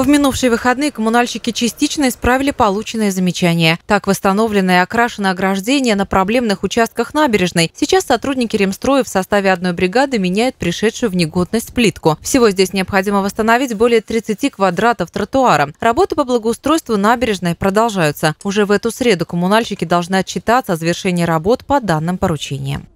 В минувшие выходные коммунальщики частично исправили полученные замечания. Так восстановленное и окрашено ограждение на проблемных участках набережной. Сейчас сотрудники ремстроя в составе одной бригады меняют пришедшую в негодность плитку. Всего здесь необходимо восстановить более 30 квадратов тротуара. Работы по благоустройству набережной продолжаются. Уже в эту среду коммунальщики должны отчитаться о завершении работ по данным поручениям.